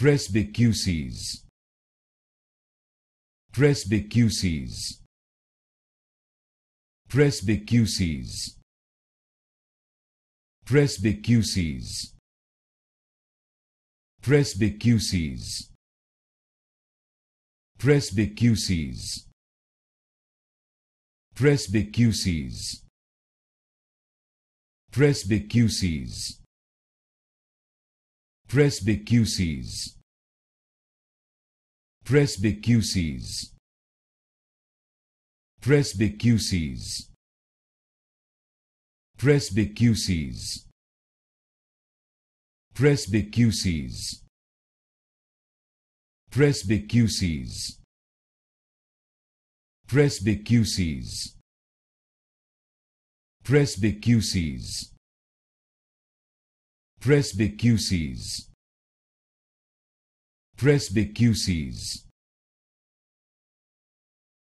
Presbycusis. Presbycusis. Presbycusis. Presbycusis. Presbycusis. Presbycusis. Presbycusis. Presbycusis. Presbycusis. Presbycusis. Presbycusis. Presbycusis. Presbycusis. Presbycusis. Presbycuses Presbycuses